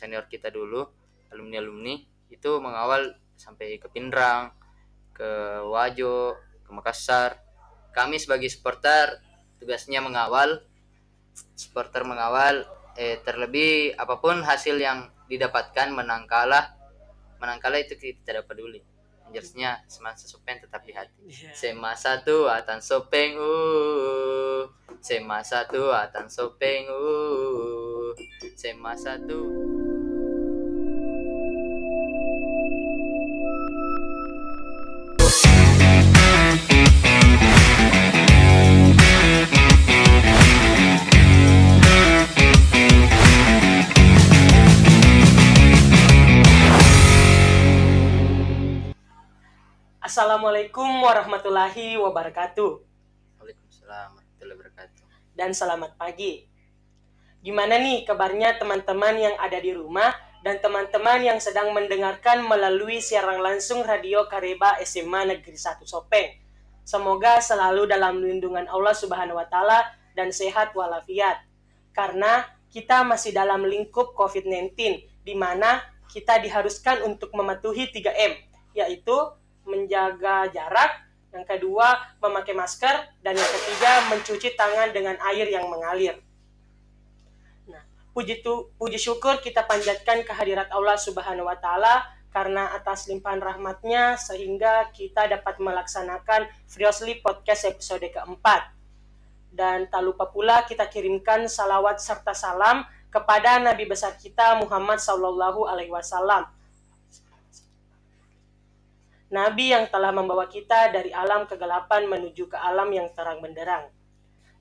senior kita dulu alumni alumni itu mengawal sampai ke Pindrang ke Wajo ke Makassar kami sebagai supporter tugasnya mengawal supporter mengawal eh, terlebih apapun hasil yang didapatkan menang kalah menang kalah itu kita tidak peduli jelasnya semasa sopeng tetap di hati iya. semasa tuh atan sopeng uh semasa tuh atan sopeng uh SMA 1 Assalamualaikum warahmatullahi wabarakatuh. Waalaikumsalam warahmatullahi wabarakatuh. Dan selamat pagi. Gimana nih kabarnya teman-teman yang ada di rumah dan teman-teman yang sedang mendengarkan melalui siaran langsung Radio Kareba SMA Negeri 1 Sopeng. Semoga selalu dalam lindungan Allah Subhanahu wa taala dan sehat walafiat. Karena kita masih dalam lingkup COVID-19 di mana kita diharuskan untuk mematuhi 3M yaitu menjaga jarak, yang kedua memakai masker dan yang ketiga mencuci tangan dengan air yang mengalir. Puji, tu, puji syukur kita panjatkan kehadirat Allah Subhanahu wa Ta'ala karena atas limpahan rahmatnya sehingga kita dapat melaksanakan Friosli Podcast episode keempat. Dan tak lupa pula kita kirimkan salawat serta salam kepada Nabi besar kita Muhammad Sallallahu Alaihi Wasallam. Nabi yang telah membawa kita dari alam kegelapan menuju ke alam yang terang benderang.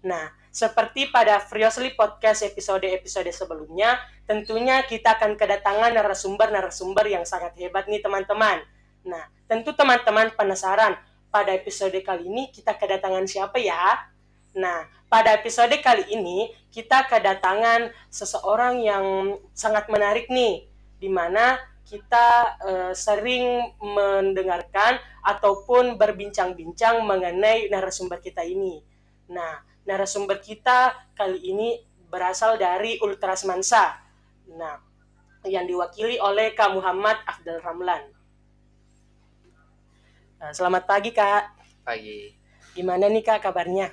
Nah, seperti pada Friosly Podcast episode-episode sebelumnya, tentunya kita akan kedatangan narasumber-narasumber yang sangat hebat nih teman-teman. Nah, tentu teman-teman penasaran, pada episode kali ini kita kedatangan siapa ya? Nah, pada episode kali ini kita kedatangan seseorang yang sangat menarik nih, di mana kita uh, sering mendengarkan ataupun berbincang-bincang mengenai narasumber kita ini. Nah, narasumber kita kali ini berasal dari Ultras Mansa, Nah, yang diwakili oleh Kak Muhammad Afdal Ramlan. Nah, selamat pagi Kak. Pagi. Gimana nih Kak kabarnya?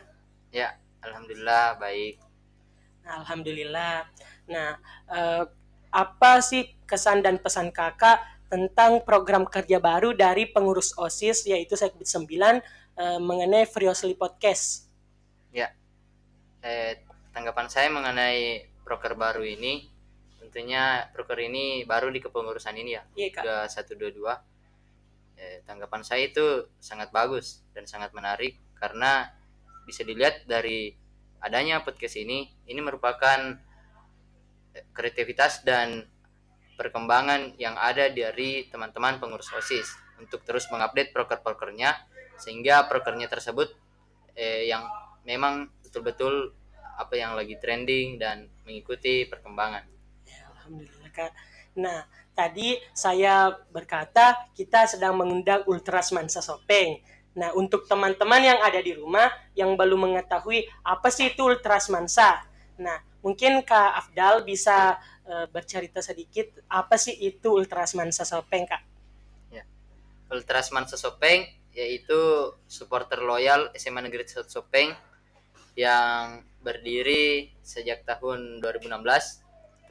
Ya, alhamdulillah baik. Alhamdulillah. Nah, eh, apa sih kesan dan pesan Kakak tentang program kerja baru dari pengurus OSIS yaitu Sekbid 9 eh, mengenai Free Osli Podcast? eh, tanggapan saya mengenai broker baru ini tentunya broker ini baru di kepengurusan ini ya iya, Kak. satu dua dua eh, tanggapan saya itu sangat bagus dan sangat menarik karena bisa dilihat dari adanya podcast ini ini merupakan eh, kreativitas dan perkembangan yang ada dari teman-teman pengurus OSIS untuk terus mengupdate proker-prokernya sehingga prokernya tersebut eh, yang memang betul-betul apa yang lagi trending dan mengikuti perkembangan. Ya, Alhamdulillah kak. Nah tadi saya berkata kita sedang mengundang ultras Mansa Sopeng. Nah untuk teman-teman yang ada di rumah yang belum mengetahui apa sih itu ultras Mansa. Nah mungkin kak Afdal bisa e, bercerita sedikit apa sih itu ultras Mansa Sopeng kak? Ya. Mansa Sopeng yaitu supporter loyal SMA Negeri Sopeng yang berdiri sejak tahun 2016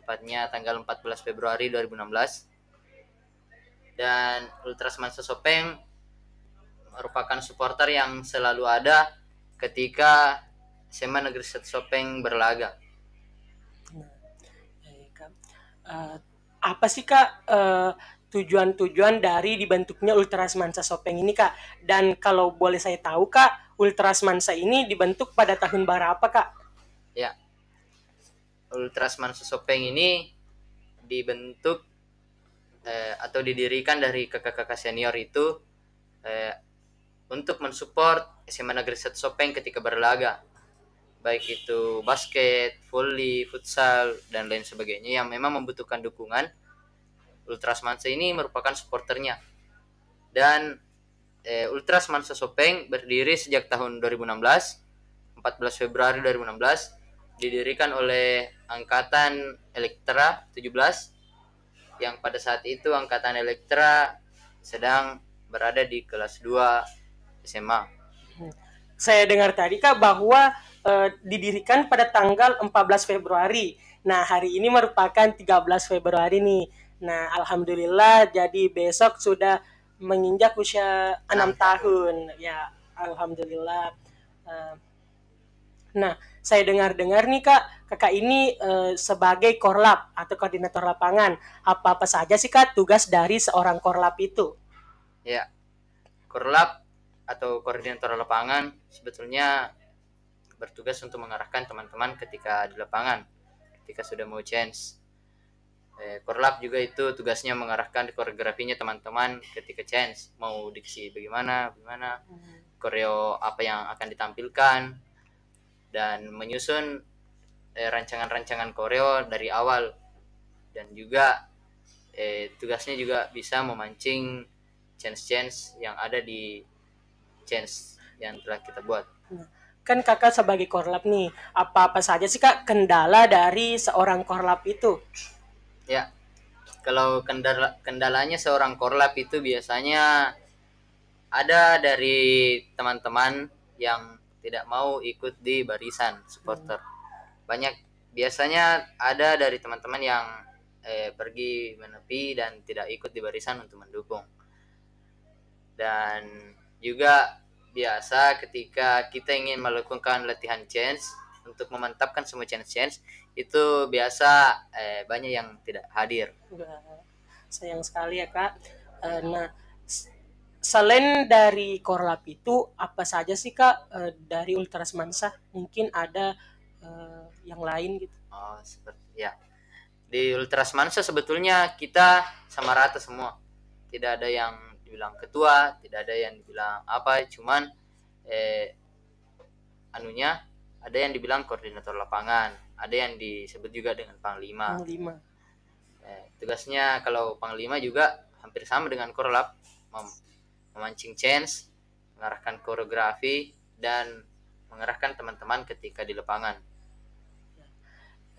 tepatnya tanggal 14 Februari 2016 dan Ultras Ultrasman Sopeng merupakan supporter yang selalu ada ketika SMA Negeri Satu Sopeng berlaga. Nah, iya, eh, apa sih kak eh, tujuan-tujuan dari dibentuknya Ultras Mansa Sopeng ini kak? Dan kalau boleh saya tahu kak, Ultras Mansa ini dibentuk pada tahun berapa kak? Ya, Ultras Mansa Sopeng ini dibentuk eh, atau didirikan dari kakak-kakak senior itu eh, untuk mensupport SMA Negeri 1 Sopeng ketika berlaga baik itu basket, volley, futsal dan lain sebagainya yang memang membutuhkan dukungan Ultras Mansa ini merupakan supporternya dan eh, Ultras Mansa Sopeng berdiri sejak tahun 2016, 14 Februari 2016, didirikan oleh Angkatan Elektra 17, yang pada saat itu Angkatan Elektra sedang berada di kelas 2 SMA. Saya dengar tadi Kak bahwa e, didirikan pada tanggal 14 Februari. Nah, hari ini merupakan 13 Februari nih. Nah, alhamdulillah jadi besok sudah menginjak usia enam tahun. Ya, alhamdulillah. Eh, nah, saya dengar-dengar nih kak, kakak ini eh, sebagai korlap atau koordinator lapangan, apa-apa saja sih kak tugas dari seorang korlap itu? Ya, korlap atau koordinator lapangan sebetulnya bertugas untuk mengarahkan teman-teman ketika di lapangan, ketika sudah mau change Eh, korlap juga itu tugasnya mengarahkan koreografinya teman-teman ketika chance mau diksi bagaimana bagaimana hmm. koreo apa yang akan ditampilkan dan menyusun eh, rancangan-rancangan koreo dari awal dan juga eh, tugasnya juga bisa memancing chance-chance yang ada di chance yang telah kita buat hmm. kan kakak sebagai korlap nih apa-apa saja sih kak kendala dari seorang korlap itu Ya, kalau kendala kendalanya seorang korlap itu biasanya ada dari teman-teman yang tidak mau ikut di barisan supporter. Banyak biasanya ada dari teman-teman yang eh, pergi menepi dan tidak ikut di barisan untuk mendukung. Dan juga biasa ketika kita ingin melakukan latihan chance untuk memantapkan semua chance chance itu biasa eh, banyak yang tidak hadir. Sayang sekali ya kak. Eh, nah selain dari korlap itu apa saja sih kak eh, dari ultras Mansa? mungkin ada eh, yang lain gitu? Oh seperti ya di ultras Mansa sebetulnya kita sama rata semua tidak ada yang dibilang ketua tidak ada yang dibilang apa cuman eh, anunya ada yang dibilang koordinator lapangan ada yang disebut juga dengan panglima panglima eh, tugasnya kalau panglima juga hampir sama dengan korlap mem memancing chance mengarahkan koreografi dan mengarahkan teman-teman ketika di lapangan ya.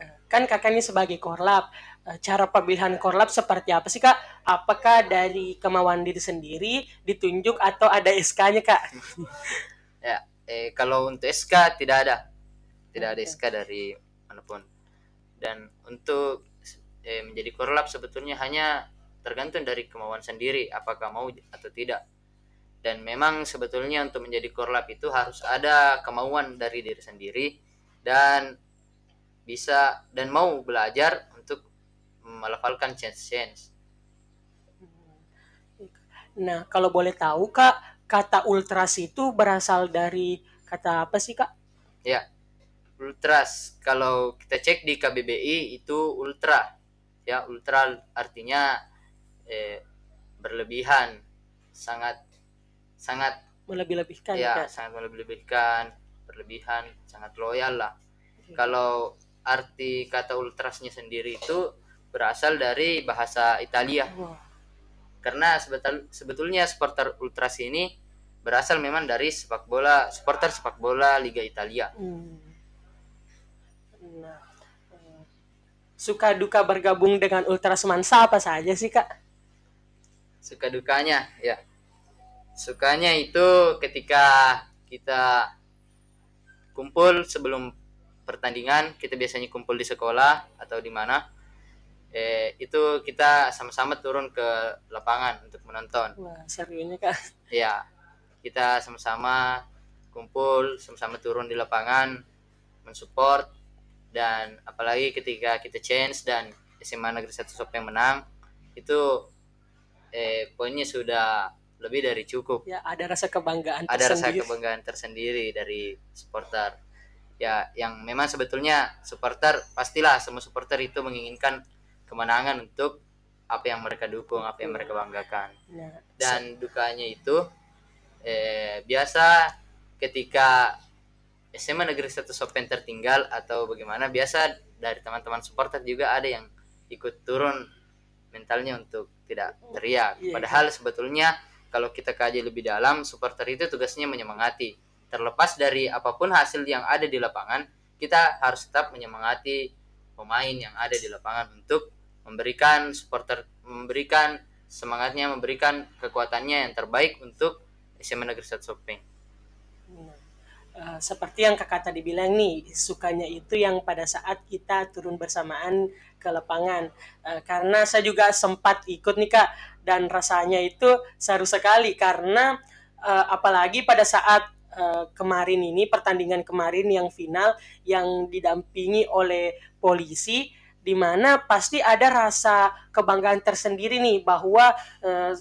eh, kan kakak ini sebagai korlap eh, cara pemilihan korlap seperti apa sih kak apakah dari kemauan diri sendiri ditunjuk atau ada sk-nya kak ya eh, kalau untuk sk tidak ada tidak ada SK dari manapun dan untuk eh, menjadi korlap sebetulnya hanya tergantung dari kemauan sendiri apakah mau atau tidak dan memang sebetulnya untuk menjadi korlap itu harus ada kemauan dari diri sendiri dan bisa dan mau belajar untuk melafalkan change change Nah, kalau boleh tahu kak, kata ultras itu berasal dari kata apa sih kak? Ya, ultras. Kalau kita cek di KBBI itu ultra. Ya, ultra artinya eh, berlebihan, sangat sangat melebih-lebihkan. Ya, kan? sangat melebih-lebihkan, berlebihan, sangat loyal lah. Hmm. Kalau arti kata ultrasnya sendiri itu berasal dari bahasa Italia. oh. Karena sebetul sebetulnya supporter ultras ini berasal memang dari sepak bola supporter sepak bola Liga Italia. Hmm Nah, eh, suka duka bergabung dengan Ultra Semansa apa saja sih kak? Suka dukanya ya. Sukanya itu ketika kita kumpul sebelum pertandingan kita biasanya kumpul di sekolah atau di mana eh, itu kita sama-sama turun ke lapangan untuk menonton. Wah, serunya kak. ya kita sama-sama kumpul, sama-sama turun di lapangan, mensupport dan apalagi ketika kita change dan SMA Negeri satu Sop yang menang itu eh poinnya sudah lebih dari cukup. Ya, ada rasa kebanggaan ada tersendiri. rasa kebanggaan tersendiri dari supporter. Ya, yang memang sebetulnya supporter pastilah semua supporter itu menginginkan kemenangan untuk apa yang mereka dukung, apa yang mereka banggakan. Ya, dan dukanya itu eh biasa ketika SMA Negeri satu Sopen tertinggal atau bagaimana biasa dari teman-teman supporter juga ada yang ikut turun mentalnya untuk tidak oh, teriak. Iya, iya. Padahal sebetulnya kalau kita kaji lebih dalam, supporter itu tugasnya menyemangati. Terlepas dari apapun hasil yang ada di lapangan, kita harus tetap menyemangati pemain yang ada di lapangan untuk memberikan supporter memberikan semangatnya, memberikan kekuatannya yang terbaik untuk SMA Negeri 1 Sopeng. Eh, seperti yang kakak tadi bilang nih sukanya itu yang pada saat kita turun bersamaan ke lapangan uh, karena saya juga sempat ikut nih kak dan rasanya itu seru sekali karena uh, apalagi pada saat Uh, kemarin ini pertandingan kemarin yang final yang didampingi oleh polisi di mana pasti ada rasa kebanggaan tersendiri nih bahwa uh,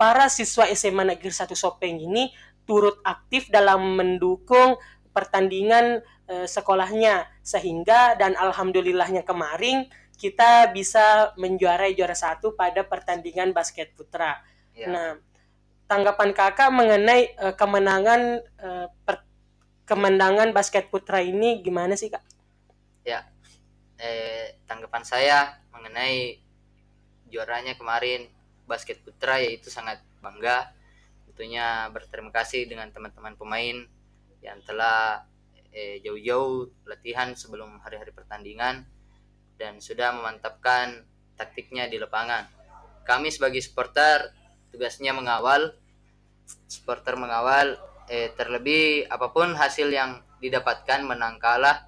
para siswa SMA Negeri 1 Sopeng ini turut aktif dalam mendukung pertandingan e, sekolahnya sehingga dan alhamdulillahnya kemarin kita bisa menjuarai juara satu pada pertandingan basket putra. Ya. Nah, tanggapan kakak mengenai e, kemenangan e, per, kemenangan basket putra ini gimana sih kak? Ya, eh, tanggapan saya mengenai juaranya kemarin basket putra yaitu sangat bangga tentunya berterima kasih dengan teman-teman pemain yang telah eh, jauh-jauh latihan sebelum hari-hari pertandingan dan sudah memantapkan taktiknya di lapangan. Kami sebagai supporter tugasnya mengawal, supporter mengawal eh, terlebih apapun hasil yang didapatkan menang kalah,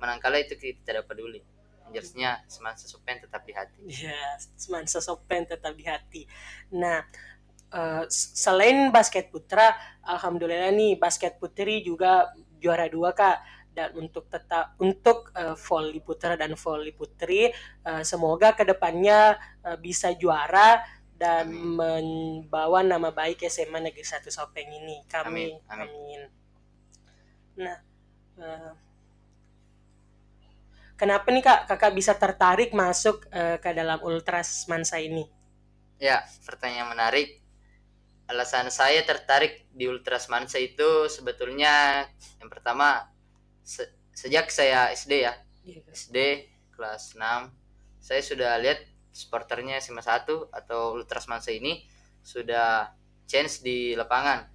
menang kalah itu kita tidak peduli. Jelasnya semansa sopen tetap di hati. Ya, semansa sopen tetap di hati. Nah, Eh, selain basket putra, alhamdulillah nih basket putri juga juara dua kak dan untuk tetap untuk uh, voli putra dan voli putri uh, semoga kedepannya uh, bisa juara dan amin. membawa nama baik SMA Negeri satu Sopeng ini kami amin, amin. amin. nah uh, kenapa nih kak kakak bisa tertarik masuk uh, ke dalam Ultras Mansa ini ya pertanyaan menarik alasan saya tertarik di Ultrasmansa itu sebetulnya yang pertama se sejak saya SD ya iya, kan? SD kelas 6 saya sudah lihat supporternya SMA 1 atau Ultrasmansa ini sudah change di lapangan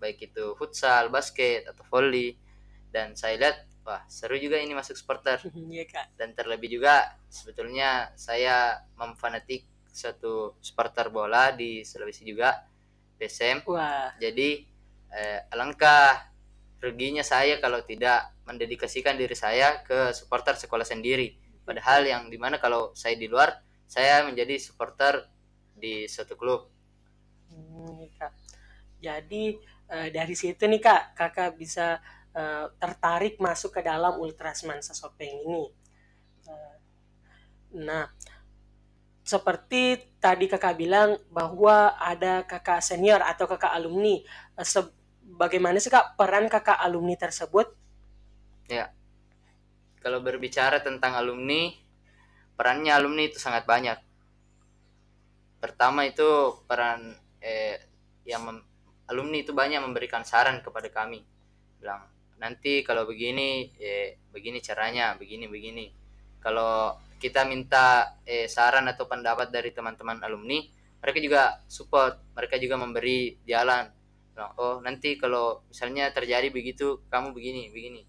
baik itu futsal, basket atau volley dan saya lihat wah seru juga ini masuk supporter iya, dan terlebih juga sebetulnya saya memfanatik satu supporter bola di Sulawesi juga BSM. Wah. Jadi eh, alangkah ruginya saya kalau tidak mendedikasikan diri saya ke supporter sekolah sendiri. Padahal yang dimana kalau saya di luar, saya menjadi supporter di suatu klub. Hmm, iya, kak. Jadi eh, dari situ nih kak, kakak bisa eh, tertarik masuk ke dalam Ultrasman Sasopeng ini. Eh, nah, seperti tadi kakak bilang bahwa ada kakak senior atau kakak alumni. Eh, se bagaimana sih kak peran kakak alumni tersebut? Ya, kalau berbicara tentang alumni, perannya alumni itu sangat banyak. Pertama itu peran eh, yang alumni itu banyak memberikan saran kepada kami, bilang nanti kalau begini, eh, begini caranya, begini begini. Kalau kita minta eh, saran atau pendapat dari teman-teman alumni mereka juga support mereka juga memberi jalan oh nanti kalau misalnya terjadi begitu kamu begini begini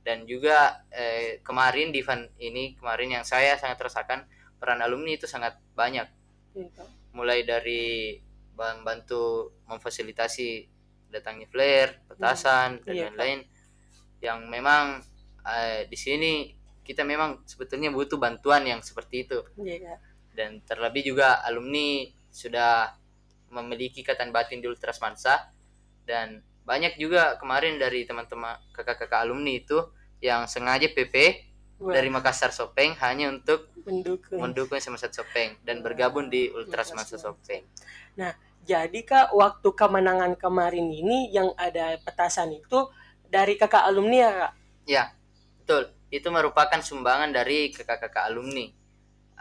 dan juga eh, kemarin di event ini kemarin yang saya sangat rasakan peran alumni itu sangat banyak iya, mulai dari membantu memfasilitasi datangnya flare petasan dan iya, lain-lain yang memang eh, di sini kita memang sebetulnya butuh bantuan yang seperti itu yeah. Iya. dan terlebih juga alumni sudah memiliki ikatan batin di Ultras Mansa dan banyak juga kemarin dari teman-teman kakak-kakak alumni itu yang sengaja PP Wow. dari Makassar Sopeng hanya untuk mendukung mendukung Semasat Sopeng dan bergabung di Ultras Mansa Sopeng. Nah, jadi Kak waktu kemenangan kemarin ini yang ada petasan itu dari kakak alumni ya Kak? Ya, betul itu merupakan sumbangan dari kakak-kakak alumni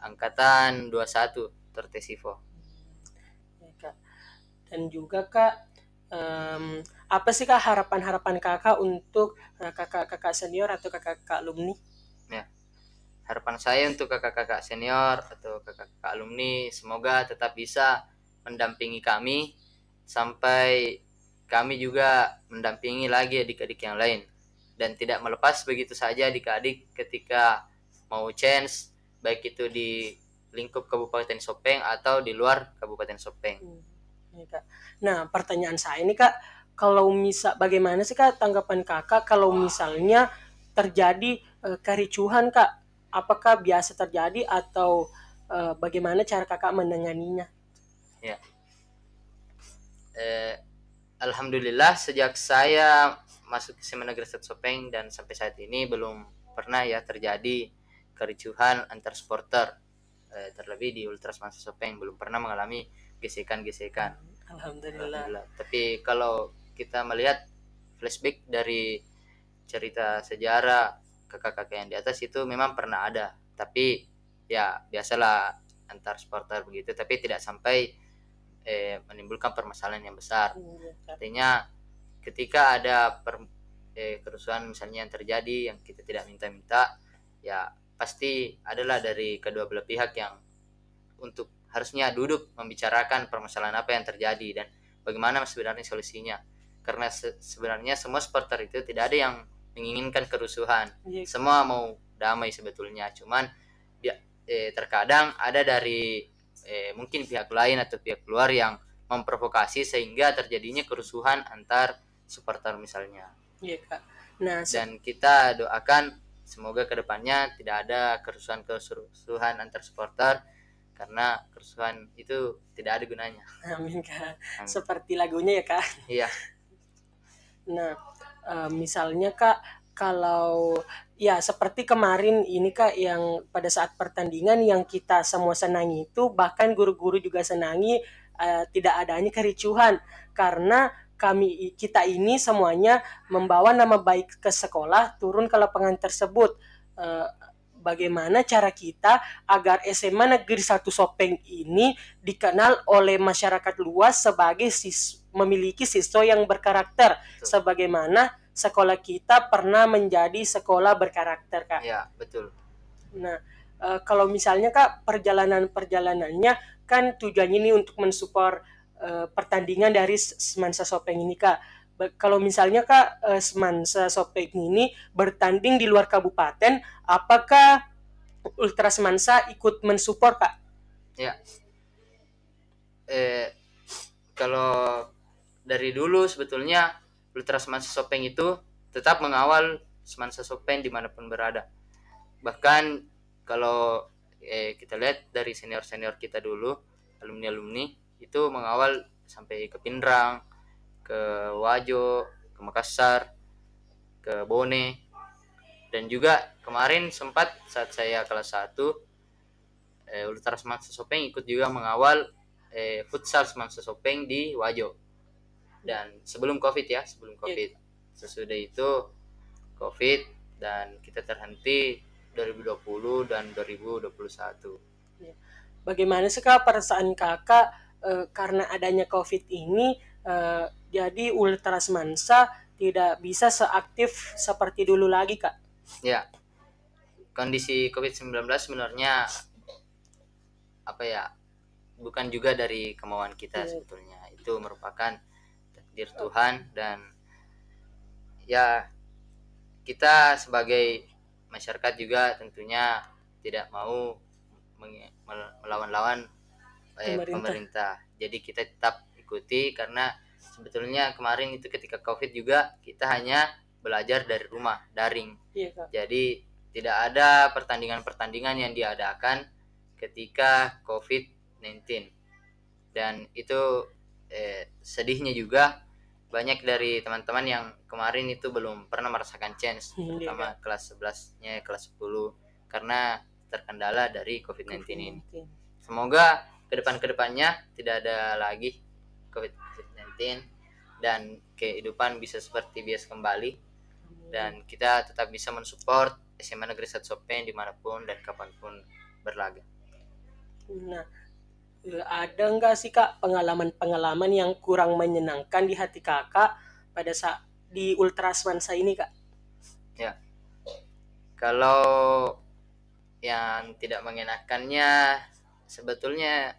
angkatan 21 Tertesivo. Ya, Dan juga Kak, um, apa sih Kak harapan-harapan Kakak untuk eh, kakak-kakak senior atau kakak-kakak alumni? Ya. Harapan saya untuk kakak-kakak senior atau kakak-kakak alumni semoga tetap bisa mendampingi kami sampai kami juga mendampingi lagi adik-adik yang lain dan tidak melepas begitu saja adik-adik ketika mau change baik itu di lingkup Kabupaten Sopeng atau di luar Kabupaten Sopeng. Hmm, nah pertanyaan saya ini kak, kalau misal bagaimana sih kak tanggapan kakak kalau misalnya terjadi e, kericuhan kak, apakah biasa terjadi atau e, bagaimana cara kakak menanganinya? Ya, eh, alhamdulillah sejak saya masuk SMA Negeri Satu Sopeng dan sampai saat ini belum pernah ya terjadi kericuhan antar supporter eh, terlebih di Ultras Masa Sopeng belum pernah mengalami gesekan-gesekan. Alhamdulillah. Alhamdulillah. Tapi kalau kita melihat flashback dari cerita sejarah kakak-kakak yang di atas itu memang pernah ada, tapi ya biasalah antar supporter begitu, tapi tidak sampai eh, menimbulkan permasalahan yang besar. Iya, Artinya ketika ada per, eh, kerusuhan misalnya yang terjadi yang kita tidak minta-minta ya pasti adalah dari kedua belah pihak yang untuk harusnya duduk membicarakan permasalahan apa yang terjadi dan bagaimana sebenarnya solusinya karena se sebenarnya semua supporter itu tidak ada yang menginginkan kerusuhan yeah. semua mau damai sebetulnya cuman dia eh, terkadang ada dari eh, mungkin pihak lain atau pihak luar yang memprovokasi sehingga terjadinya kerusuhan antar supporter misalnya. Iya kak. Nah dan kita doakan semoga kedepannya tidak ada kerusuhan-kerusuhan antar supporter karena kerusuhan itu tidak ada gunanya. Amin kak. Amin. Seperti lagunya ya kak. Iya. Nah uh, misalnya kak kalau ya seperti kemarin ini kak yang pada saat pertandingan yang kita semua senangi itu bahkan guru-guru juga senangi uh, tidak adanya kericuhan karena kami kita ini semuanya membawa nama baik ke sekolah turun ke lapangan tersebut. e, bagaimana cara kita agar SMA Negeri 1 Sopeng ini dikenal oleh masyarakat luas sebagai sis memiliki siswa yang berkarakter betul. sebagaimana sekolah kita pernah menjadi sekolah berkarakter Kak. Ya, betul. Nah, e, kalau misalnya Kak perjalanan-perjalanannya kan tujuannya ini untuk mensupport Eh, pertandingan dari Semansa Sopeng ini kak. Kalau misalnya kak eh, Semansa Sopeng ini bertanding di luar kabupaten, apakah Ultra Semansa ikut mensupport kak? Ya. Eh, kalau dari dulu sebetulnya Ultra Semansa Sopeng itu tetap mengawal Semansa Sopeng dimanapun berada. Bahkan kalau eh, kita lihat dari senior-senior kita dulu, alumni-alumni, itu mengawal sampai ke Pindrang ke Wajo ke Makassar ke Bone dan juga kemarin sempat saat saya kelas 1 eh, Ultras Mansa Sopeng ikut juga mengawal eh, futsal Mansa Sopeng di Wajo dan sebelum covid ya sebelum iya. covid sesudah itu covid dan kita terhenti 2020 dan 2021 iya. bagaimana sih kak perasaan kakak uh, karena adanya COVID ini uh, jadi mansa tidak bisa seaktif seperti dulu lagi, Kak. Ya. Kondisi COVID-19 sebenarnya apa ya? Bukan juga dari kemauan kita ya. sebetulnya. Itu merupakan takdir Tuhan dan ya kita sebagai masyarakat juga tentunya tidak mau melawan-lawan eh, pemerintah. Jadi kita tetap ikuti karena sebetulnya kemarin itu ketika covid juga kita hanya belajar dari rumah daring. Iya, Kak. Jadi tidak ada pertandingan-pertandingan yang diadakan ketika covid-19 dan itu eh, sedihnya juga banyak dari teman-teman yang kemarin itu belum pernah merasakan chance sama hmm, iya, terutama iya. kelas 11-nya kelas 10 karena terkendala dari COVID-19 COVID ini. Semoga ke depan kedepannya tidak ada lagi COVID-19 dan kehidupan bisa seperti biasa kembali dan kita tetap bisa mensupport SMA Negeri Satu Sopen dimanapun dan kapanpun berlaga. Nah, eh, ada nggak sih kak pengalaman-pengalaman yang kurang menyenangkan di hati kakak pada saat di Ultrasmansa ini kak? Ya, kalau yang tidak mengenakannya sebetulnya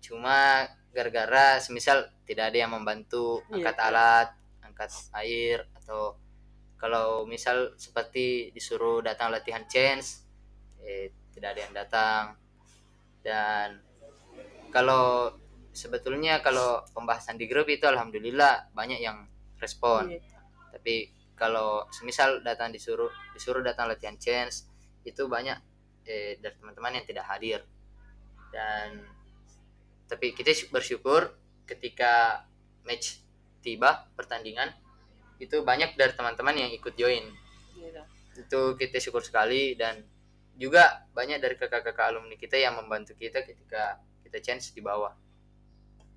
cuma gara-gara semisal tidak ada yang membantu iya. angkat yeah. alat angkat air atau kalau misal seperti disuruh datang latihan chance eh, tidak ada yang datang dan kalau sebetulnya kalau pembahasan di grup itu alhamdulillah banyak yang respon yeah. tapi kalau semisal datang disuruh disuruh datang latihan chance itu banyak eh, dari teman-teman yang tidak hadir dan tapi kita bersyukur ketika match tiba pertandingan itu banyak dari teman-teman yang ikut join gitu. itu kita syukur sekali dan juga banyak dari kakak-kakak alumni kita yang membantu kita ketika kita chance di bawah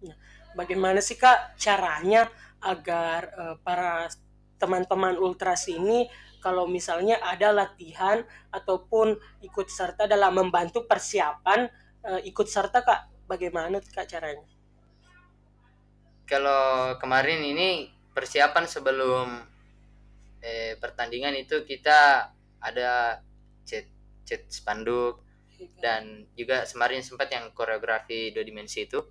iya. bagaimana sih kak caranya agar uh, para teman-teman ultras ini kalau misalnya ada latihan ataupun ikut serta dalam membantu persiapan uh, ikut serta kak bagaimana kak caranya kalau kemarin ini persiapan sebelum eh, pertandingan itu kita ada chat chat spanduk iya. dan juga kemarin sempat yang koreografi dua dimensi itu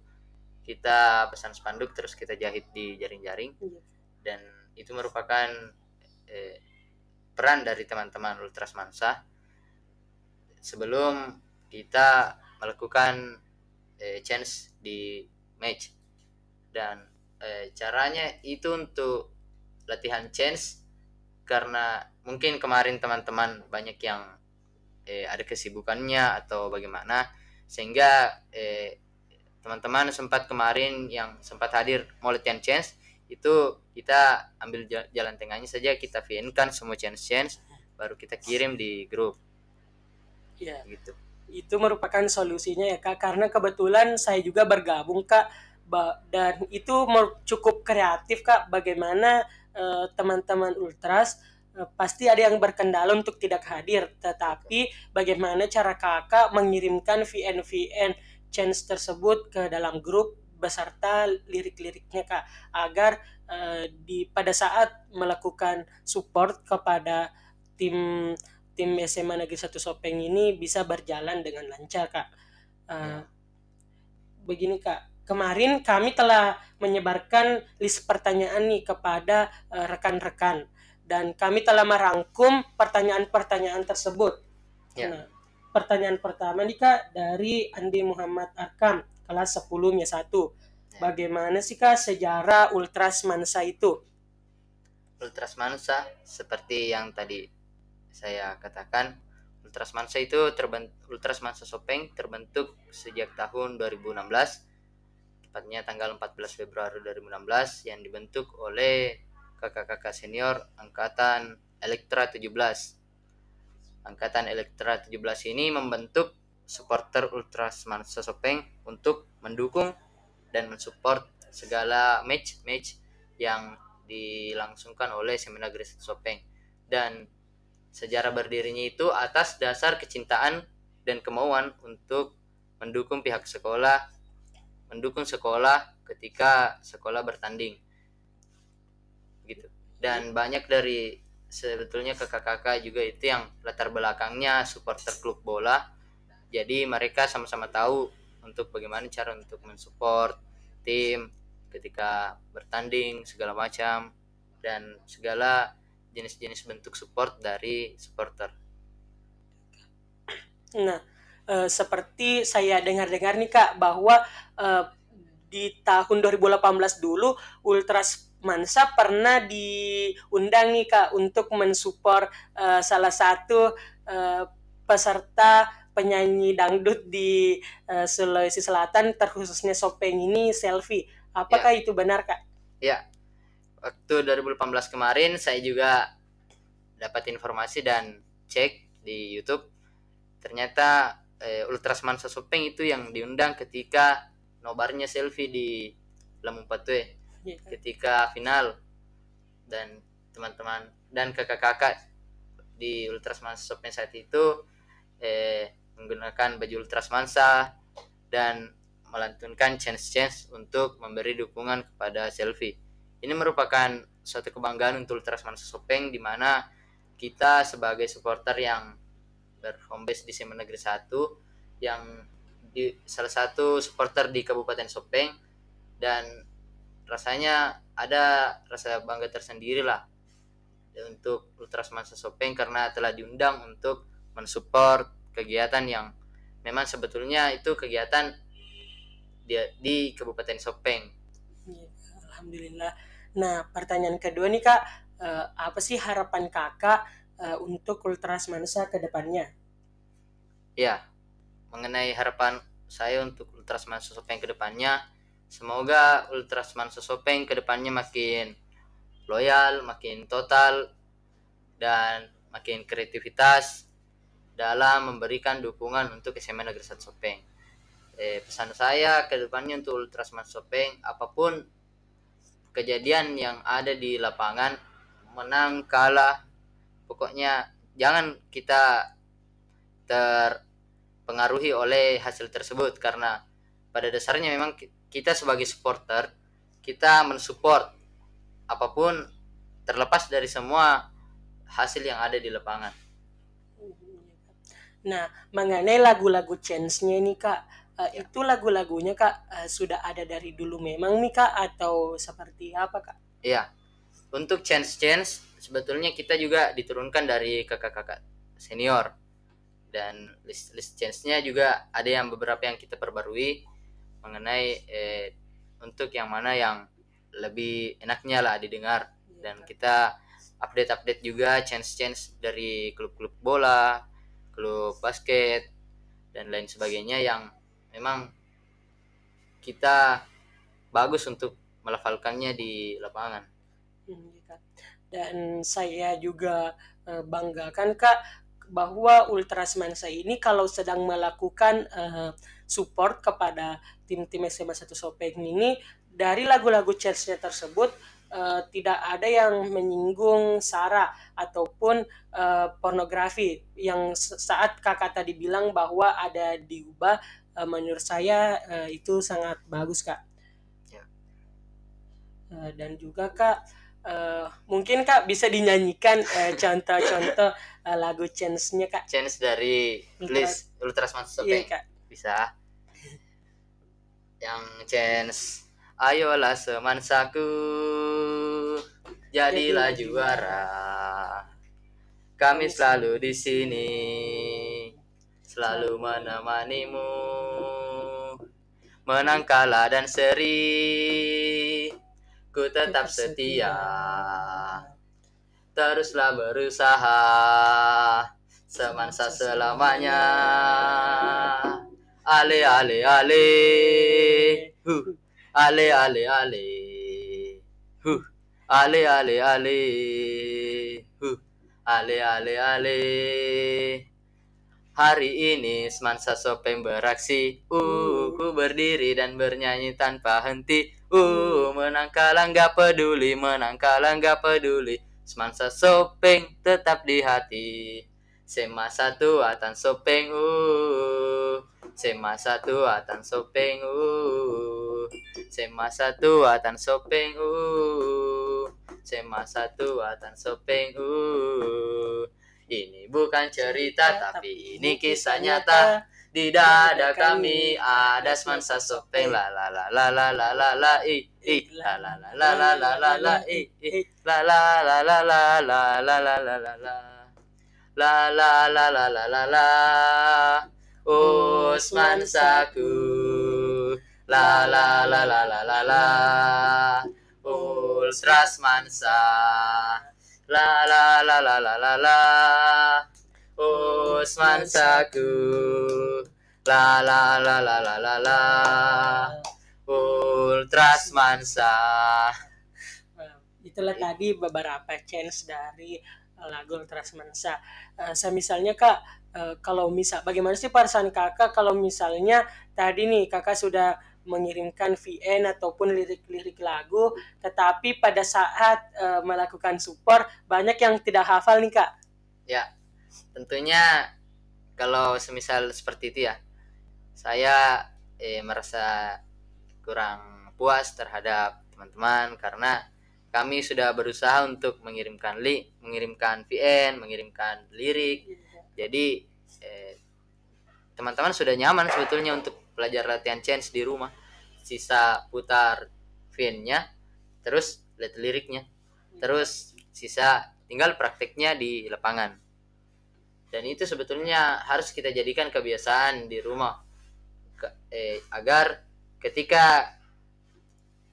kita pesan spanduk terus kita jahit di jaring-jaring iya. dan itu merupakan eh, peran dari teman-teman Ultras Mansa sebelum kita melakukan eh, chance di match dan eh, caranya itu untuk latihan chance karena mungkin kemarin teman-teman banyak yang eh, ada kesibukannya atau bagaimana sehingga teman eh, teman-teman sempat kemarin yang sempat hadir mau latihan chance itu kita ambil jalan tengahnya saja kita VN kan semua chance chance baru kita kirim di grup ya gitu itu merupakan solusinya ya kak karena kebetulan saya juga bergabung kak dan itu cukup kreatif kak bagaimana eh, teman-teman uh, ultras eh, pasti ada yang berkendala untuk tidak hadir tetapi bagaimana cara kakak mengirimkan VN-VN chance tersebut ke dalam grup beserta lirik-liriknya kak agar uh, di pada saat melakukan support kepada tim tim SMA Negeri satu Sopeng ini bisa berjalan dengan lancar kak. Uh, begini kak, kemarin kami telah menyebarkan list pertanyaan nih kepada eh, rekan-rekan uh, dan kami telah merangkum pertanyaan-pertanyaan tersebut. Ya. Nah, pertanyaan pertama nih Kak dari Andi Muhammad Arkam kelas 10 satu. 1. Ya. Bagaimana sih Kak sejarah Ultras Mansa itu? Ultras Mansa seperti yang tadi saya katakan ultras Mansa itu terbentuk Mansa Sopeng terbentuk sejak tahun 2016 tepatnya tanggal 14 Februari 2016 yang dibentuk oleh kakak-kakak senior angkatan Elektra 17 angkatan Elektra 17 ini membentuk supporter ultras Mansa Sopeng untuk mendukung dan mensupport segala match-match yang dilangsungkan oleh Seminar Gresik Sopeng dan Sejarah berdirinya itu atas dasar kecintaan dan kemauan untuk mendukung pihak sekolah, mendukung sekolah ketika sekolah bertanding. Gitu. Dan iya. banyak dari sebetulnya kakak-kakak juga itu yang latar belakangnya supporter klub bola. Jadi mereka sama-sama tahu untuk bagaimana cara untuk mensupport tim ketika bertanding segala macam dan segala jenis-jenis bentuk support dari supporter. Nah, e, seperti saya dengar-dengar nih Kak bahwa e, di tahun 2018 dulu Ultras Mansa pernah diundang nih Kak untuk mensupport e, salah satu e, peserta penyanyi dangdut di e, Sulawesi Selatan terkhususnya Sopeng ini selfie. Apakah ya. itu benar Kak? Ya, waktu 2018 kemarin saya juga dapat informasi dan cek di YouTube ternyata eh, Ultrasman Sosopeng itu yang diundang ketika nobarnya selfie di Lamung Patue iya. ketika final dan teman-teman dan kakak-kakak di Ultrasman Sosopeng saat itu eh, menggunakan baju Ultrasmansa dan melantunkan chance-chance untuk memberi dukungan kepada selfie ini merupakan suatu kebanggaan untuk Ultras Sopeng di mana kita sebagai supporter yang berhome base di Sema Negeri 1 yang di, salah satu supporter di Kabupaten Sopeng dan rasanya ada rasa bangga tersendiri lah untuk Ultras Sopeng karena telah diundang untuk mensupport kegiatan yang memang sebetulnya itu kegiatan di, di Kabupaten Sopeng alhamdulillah nah pertanyaan kedua nih kak uh, apa sih harapan kakak uh, untuk kulturas manusia ke depannya ya mengenai harapan saya untuk manusia sopeng ke depannya semoga manusia sopeng ke depannya makin loyal, makin total dan makin kreativitas dalam memberikan dukungan untuk SMA Negeri Satu Sopeng. Eh, pesan saya ke depannya untuk Ultrasman Sopeng apapun kejadian yang ada di lapangan menang kalah pokoknya jangan kita terpengaruhi oleh hasil tersebut karena pada dasarnya memang kita sebagai supporter kita mensupport apapun terlepas dari semua hasil yang ada di lapangan. Nah, mengenai lagu-lagu chance-nya ini Kak, Uh, eh, yeah. Itu lagu-lagunya kak uh, sudah ada dari dulu memang nih kak atau seperti apa kak? Iya, untuk chance chance sebetulnya kita juga diturunkan dari kakak-kakak senior dan list list chance-nya juga ada yang beberapa yang kita perbarui mengenai eh, untuk yang mana yang lebih enaknya lah didengar iya, dan kita update-update juga chance-chance dari klub-klub bola, klub basket dan lain sebagainya yang memang kita bagus untuk melafalkannya di lapangan. Hmm, gitu. Dan saya juga eh, banggakan Kak bahwa Ultras Mansa ini kalau sedang melakukan uh, support kepada tim-tim SMA satu Sopeng ini dari lagu-lagu church tersebut uh, tidak ada yang menyinggung sara ataupun uh, pornografi yang saat kakak tadi bilang bahwa ada diubah uh, menurut saya uh, itu sangat bagus kak uh, dan juga kak uh, mungkin kak bisa dinyanyikan contoh-contoh uh, uh, lagu chance-nya kak chance dari Please, Ultrasman Iya kak bisa yang chance ayolah semansaku jadilah juara kami selalu di sini selalu menemanimu Menang kalah dan seri Ku tetap setia Teruslah berusaha Semansa selamanya Ale ale ale hu. Ale ale ale hu. Ale ale ale hu. ale ale, ale. Hari ini semasa sopeng beraksi Uh, ku berdiri dan bernyanyi tanpa henti Uh, menang kalah gak peduli Menang kalah gak peduli semasa sopeng tetap di hati semasa satu atan sopeng uh, semasa satu atan sopeng uh, semasa satu atan sopeng uh, semasa satu atan sopeng uh. Ini bukan cerita tapi ini kisah nyata di dada kami ada semansa sopeng la la la la la la la la i i la la la la la la la la i i la la la la la la la la la la la la la la la la la la Usman saku la la la la la la la la la La la la la la la la Usman Saku La la la la la la la Ultrasman Itulah tadi beberapa chance dari uh, lagu Ultrasmansa. Uh, saya misalnya kak, uh, kalau misal, bagaimana sih perasaan kakak kalau misalnya tadi nih kakak sudah mengirimkan VN ataupun lirik-lirik lagu, tetapi pada saat uh, melakukan support banyak yang tidak hafal nih kak. Ya, tentunya kalau semisal seperti itu ya, saya eh, merasa kurang puas terhadap teman-teman karena kami sudah berusaha untuk mengirimkan link, mengirimkan VN, mengirimkan lirik, iya. jadi eh, teman -teman sudah nyaman sebetulnya untuk pelajar latihan change di rumah sisa putar finnya terus lihat liriknya terus sisa tinggal prakteknya di lapangan dan itu sebetulnya harus kita jadikan kebiasaan di rumah Ke, eh, agar ketika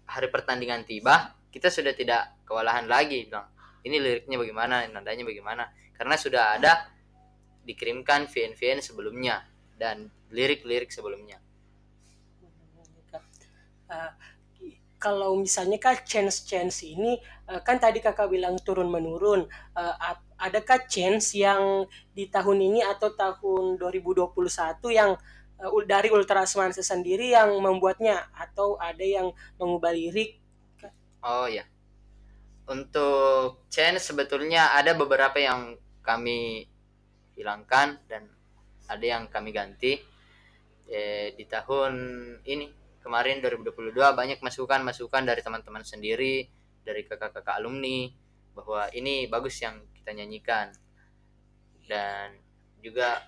hari pertandingan tiba kita sudah tidak kewalahan lagi bilang ini liriknya bagaimana nadanya bagaimana karena sudah ada dikirimkan VN-VN sebelumnya dan lirik-lirik sebelumnya Eh, kalau misalnya kak chance chance ini uh, kan tadi kakak bilang turun menurun uh, eh, adakah chance yang di tahun ini atau tahun 2021 yang uh, dari ultrasman sendiri yang membuatnya atau ada yang mengubah lirik oh ya untuk chance sebetulnya ada beberapa yang kami hilangkan dan ada yang kami ganti eh, di tahun ini kemarin 2022 banyak masukan-masukan dari teman-teman sendiri, dari kakak-kakak alumni bahwa ini bagus yang kita nyanyikan. Dan juga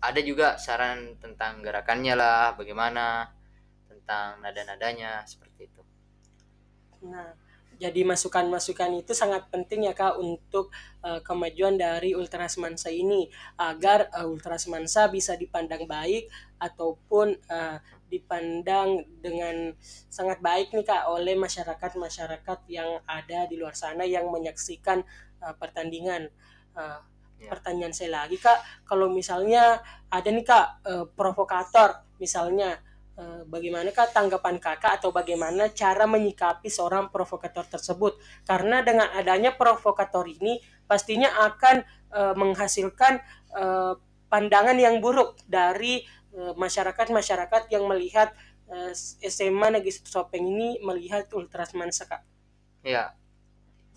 ada juga saran tentang gerakannya lah, bagaimana tentang nada-nadanya seperti itu. Nah, jadi masukan-masukan itu sangat penting ya Kak untuk uh, kemajuan dari Ultrasmansa ini agar uh, eh, Ultrasmansa bisa dipandang baik ataupun uh, dipandang dengan sangat baik nih kak oleh masyarakat-masyarakat yang ada di luar sana yang menyaksikan uh, pertandingan. Uh, eh, yeah. Pertanyaan saya lagi kak, kalau misalnya ada nih kak uh, provokator misalnya, uh, bagaimana kak tanggapan kakak atau bagaimana cara menyikapi seorang provokator tersebut? Karena dengan adanya provokator ini pastinya akan uh, menghasilkan uh, pandangan yang buruk dari Eh, masyarakat-masyarakat yang melihat uh, eh, SMA Negeri Sopeng ini melihat Ultrasman Seka? Ya,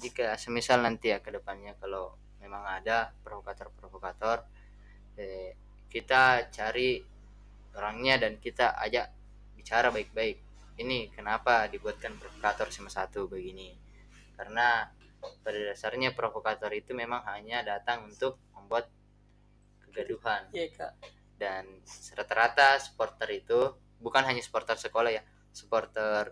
jika semisal nanti ya ke depannya kalau memang ada provokator-provokator, eh, kita cari orangnya dan kita ajak bicara baik-baik. Ini kenapa dibuatkan provokator sama satu begini? Karena pada dasarnya provokator itu memang hanya datang untuk membuat kegaduhan. Iya, Kak dan rata-rata supporter itu bukan hanya supporter sekolah ya supporter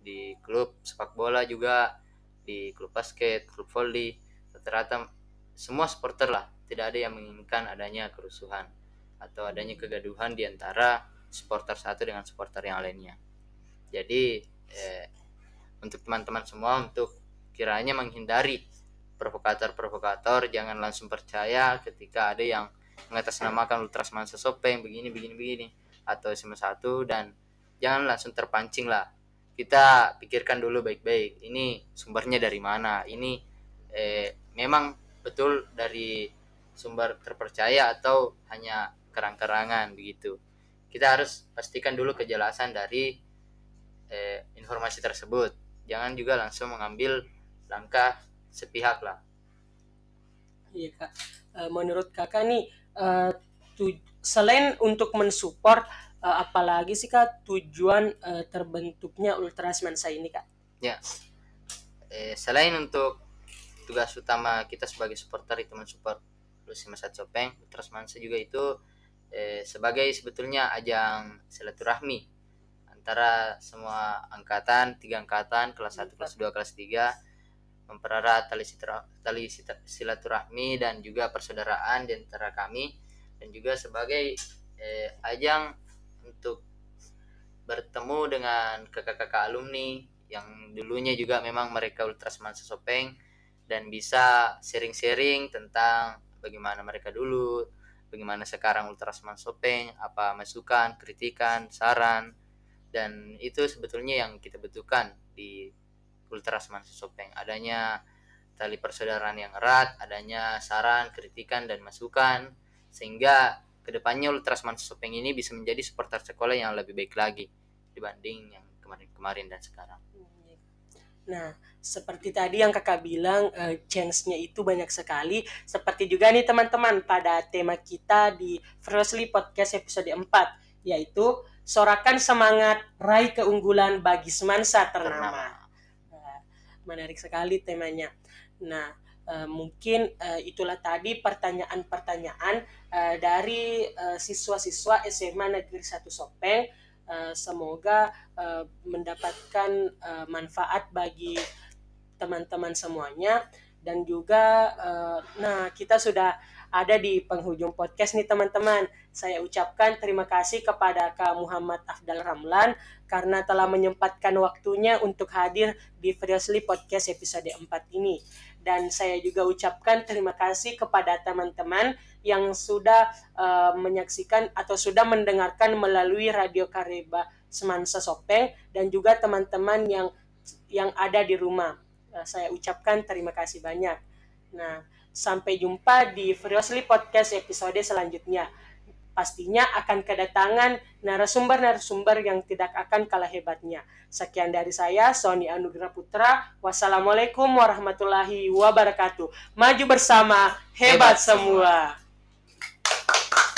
di klub sepak bola juga di klub basket klub volley rata-rata semua supporter lah tidak ada yang menginginkan adanya kerusuhan atau adanya kegaduhan di antara supporter satu dengan supporter yang lainnya jadi eh, untuk teman-teman semua untuk kiranya menghindari provokator-provokator jangan langsung percaya ketika ada yang mengatasnamakan Ultras sesopeng Sopeng begini begini begini atau SMA 1 dan jangan langsung terpancing lah kita pikirkan dulu baik-baik ini sumbernya dari mana ini eh, memang betul dari sumber terpercaya atau hanya kerang-kerangan begitu kita harus pastikan dulu kejelasan dari eh, informasi tersebut jangan juga langsung mengambil langkah sepihak lah iya kak eh, menurut kakak nih Eh, selain untuk mensupport uh, apalagi sih kak tujuan uh, terbentuknya saya ini kak? Ya, eh, selain untuk tugas utama kita sebagai supporter itu mensupport Masa Copeng, Ultrasmensa juga itu eh, sebagai sebetulnya ajang silaturahmi antara semua angkatan, tiga angkatan, kelas 1, kelas 2, kelas 3 mempererat tali, tali silaturahmi dan juga persaudaraan di antara kami dan juga sebagai eh, ajang untuk bertemu dengan kakak-kakak alumni yang dulunya juga memang mereka Ultrasman Sesopeng dan bisa sharing-sharing tentang bagaimana mereka dulu, bagaimana sekarang Ultrasman Sopeng, apa masukan, kritikan, saran dan itu sebetulnya yang kita butuhkan di Ultras Mansus Sopeng. Adanya tali persaudaraan yang erat, adanya saran, kritikan, dan masukan, sehingga kedepannya Ultras Mansus Sopeng ini bisa menjadi supporter sekolah yang lebih baik lagi dibanding yang kemarin-kemarin dan sekarang. Nah, seperti tadi yang kakak bilang, uh, chance-nya itu banyak sekali. Seperti juga nih teman-teman pada tema kita di Freshly Podcast episode 4, yaitu Sorakan Semangat Raih Keunggulan Bagi Semansa Ternama. Ternama menarik sekali temanya. Nah, uh, mungkin uh, itulah tadi pertanyaan-pertanyaan uh, dari siswa-siswa SMA Negeri 1 Sopeng. Uh, semoga uh, mendapatkan uh, manfaat bagi teman-teman semuanya dan juga uh, nah kita sudah ada di penghujung podcast nih teman-teman. Saya ucapkan terima kasih kepada Kak Muhammad Afdal Ramlan karena telah menyempatkan waktunya untuk hadir di Freshly Podcast episode 4 ini. Dan saya juga ucapkan terima kasih kepada teman-teman yang sudah uh, menyaksikan atau sudah mendengarkan melalui Radio Kareba Semansa Sopeng dan juga teman-teman yang yang ada di rumah. Uh, saya ucapkan terima kasih banyak. Nah, sampai jumpa di Freshly Podcast episode selanjutnya pastinya akan kedatangan narasumber-narasumber yang tidak akan kalah hebatnya. Sekian dari saya, Sony Anugrah Putra. Wassalamualaikum warahmatullahi wabarakatuh. Maju bersama, hebat, hebat semua. semua.